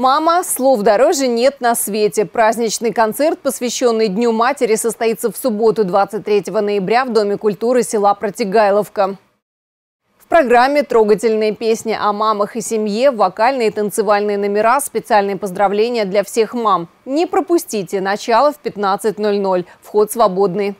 Мама, слов дороже нет на свете. Праздничный концерт, посвященный Дню матери, состоится в субботу 23 ноября в Доме культуры села Протигайловка. В программе трогательные песни о мамах и семье, вокальные и танцевальные номера, специальные поздравления для всех мам. Не пропустите, начало в 15.00, вход свободный.